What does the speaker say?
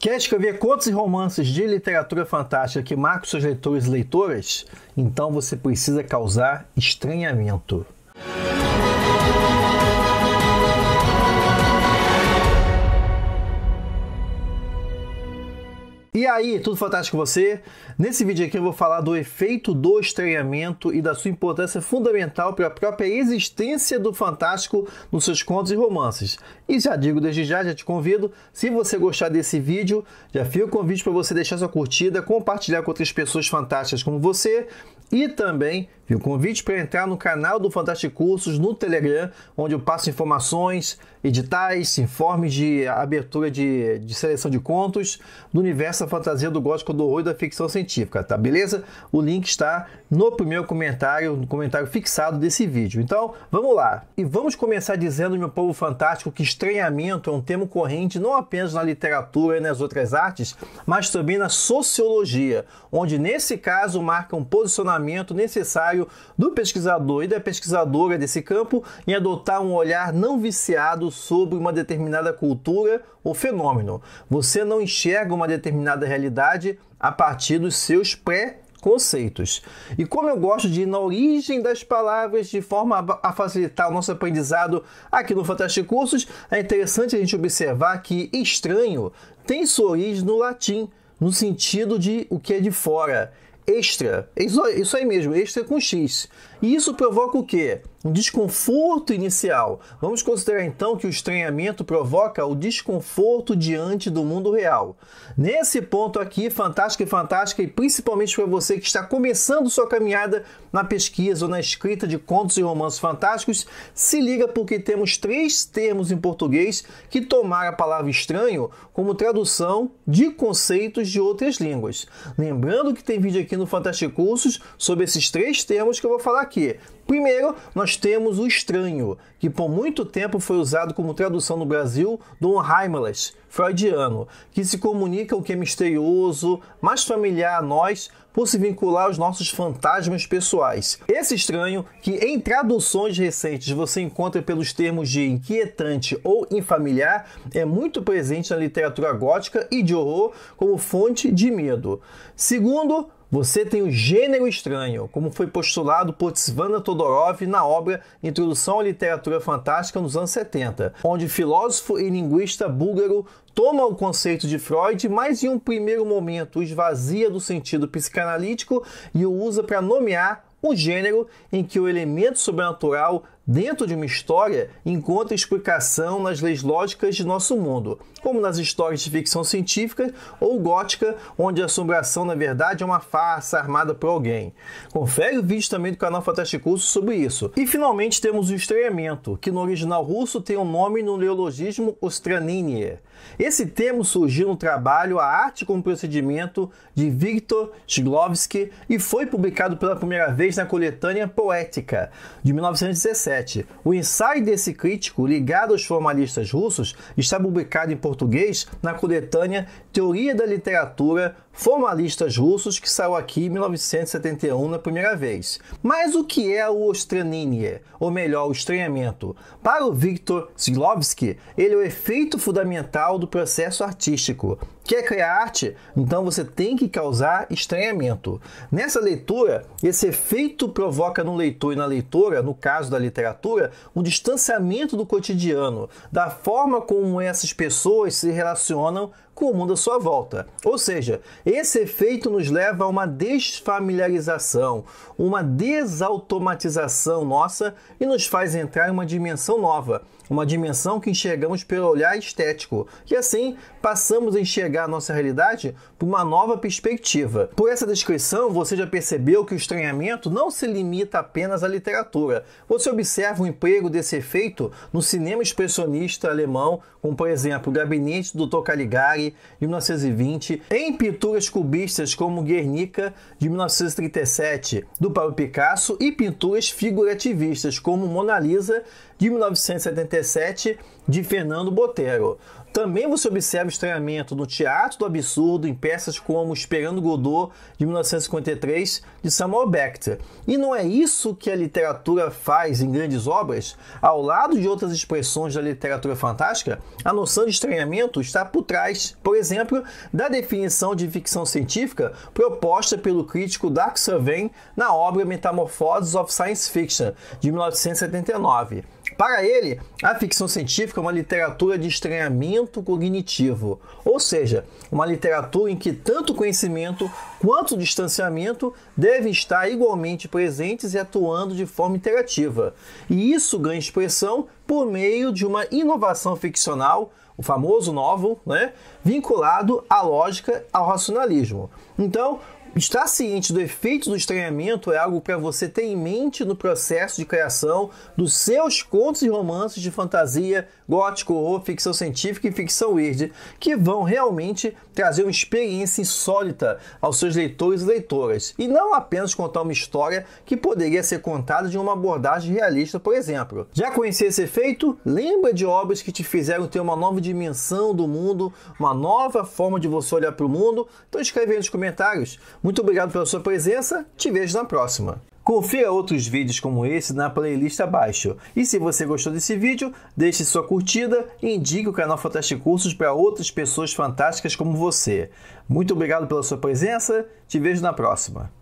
Quer escrever contos e romances de literatura fantástica que marcam seus leitores e leitoras? Então você precisa causar estranhamento. E aí, tudo fantástico com você? Nesse vídeo aqui eu vou falar do efeito do estranhamento e da sua importância fundamental para a própria existência do fantástico nos seus contos e romances. E já digo desde já, já te convido, se você gostar desse vídeo, já fica o convite para você deixar sua curtida, compartilhar com outras pessoas fantásticas como você e também o convite para entrar no canal do Fantástico Cursos no Telegram, onde eu passo informações, editais, informes de abertura de, de seleção de contos do universo fantasia do gótico, do horror e da ficção científica, tá beleza? O link está no primeiro comentário, no comentário fixado desse vídeo. Então, vamos lá. E vamos começar dizendo, meu povo fantástico, que estranhamento é um termo corrente não apenas na literatura e nas outras artes, mas também na sociologia, onde nesse caso marca um posicionamento necessário do pesquisador e da pesquisadora desse campo em adotar um olhar não viciado sobre uma determinada cultura ou fenômeno. Você não enxerga uma determinada determinada realidade a partir dos seus pré-conceitos. E como eu gosto de ir na origem das palavras de forma a facilitar o nosso aprendizado aqui no Fantástico Cursos, é interessante a gente observar que estranho tem sua origem no latim, no sentido de o que é de fora extra. Isso, isso aí mesmo, extra com X. E isso provoca o quê? Um desconforto inicial. Vamos considerar então que o estranhamento provoca o desconforto diante do mundo real. Nesse ponto aqui, fantástica e fantástica, e principalmente para você que está começando sua caminhada na pesquisa ou na escrita de contos e romances fantásticos, se liga porque temos três termos em português que tomaram a palavra estranho como tradução de conceitos de outras línguas. Lembrando que tem vídeo aqui no Fantástico Cursos sobre esses três termos que eu vou falar Primeiro, nós temos o estranho, que por muito tempo foi usado como tradução no Brasil do Heimlich, freudiano, que se comunica o que é misterioso, mais familiar a nós, por se vincular aos nossos fantasmas pessoais. Esse estranho, que em traduções recentes você encontra pelos termos de inquietante ou infamiliar, é muito presente na literatura gótica e de horror como fonte de medo. Segundo, você tem o gênero estranho, como foi postulado por Tsvana Todorov na obra Introdução à Literatura Fantástica nos anos 70, onde filósofo e linguista búlgaro toma o conceito de Freud, mas em um primeiro momento o esvazia do sentido psicanalítico e o usa para nomear um gênero em que o elemento sobrenatural dentro de uma história, encontra explicação nas leis lógicas de nosso mundo, como nas histórias de ficção científica ou gótica, onde a assombração na verdade é uma farsa armada por alguém. Confere o vídeo também do canal Fantástico Curso sobre isso. E finalmente temos o estranhamento, que no original russo tem o um nome no neologismo Ostraninier. Esse termo surgiu no trabalho A Arte como Procedimento de Viktor Shklovsky e foi publicado pela primeira vez na coletânea Poética, de 1917. O ensaio desse crítico, ligado aos formalistas russos, está publicado em português na coletânea Teoria da Literatura formalistas russos que saiu aqui em 1971 na primeira vez. Mas o que é o Ostraninie, ou melhor, o estranhamento? Para o Viktor Zilovsky, ele é o efeito fundamental do processo artístico. Quer criar arte? Então você tem que causar estranhamento. Nessa leitura, esse efeito provoca no leitor e na leitora, no caso da literatura, um distanciamento do cotidiano, da forma como essas pessoas se relacionam com o mundo à sua volta. Ou seja, esse efeito nos leva a uma desfamiliarização, uma desautomatização nossa e nos faz entrar em uma dimensão nova, uma dimensão que enxergamos pelo olhar estético. E assim, passamos a enxergar a nossa realidade por uma nova perspectiva. Por essa descrição, você já percebeu que o estranhamento não se limita apenas à literatura. Você observa o emprego desse efeito no cinema expressionista alemão, como por exemplo o Gabinete do Dr. Caligari, de 1920, em pinturas cubistas como Guernica, de 1937, do Pablo Picasso, e pinturas figurativistas como Mona Lisa, de 1977, de Fernando Botero. Também você observa estranhamento no teatro do absurdo em peças como Esperando Godot, de 1953, de Samuel Beckett. E não é isso que a literatura faz em grandes obras? Ao lado de outras expressões da literatura fantástica, a noção de estranhamento está por trás, por exemplo, da definição de ficção científica proposta pelo crítico Dark Survey na obra Metamorphoses of Science Fiction, de 1979. Para ele, a ficção científica é uma literatura de estranhamento cognitivo, ou seja, uma literatura em que tanto conhecimento quanto distanciamento devem estar igualmente presentes e atuando de forma interativa. E isso ganha expressão por meio de uma inovação ficcional, o famoso novel, né, vinculado à lógica, ao racionalismo. Então, Estar ciente do efeito do estranhamento é algo para você ter em mente no processo de criação dos seus contos e romances de fantasia, gótico, horror, ficção científica e ficção weird, que vão realmente trazer uma experiência insólita aos seus leitores e leitoras, e não apenas contar uma história que poderia ser contada de uma abordagem realista, por exemplo. Já conhecia esse efeito? Lembra de obras que te fizeram ter uma nova dimensão do mundo, uma nova forma de você olhar para o mundo? Então escreve aí nos comentários. Muito obrigado pela sua presença, te vejo na próxima. Confira outros vídeos como esse na playlist abaixo. E se você gostou desse vídeo, deixe sua curtida e indique o canal Fantástico Cursos para outras pessoas fantásticas como você. Muito obrigado pela sua presença, te vejo na próxima.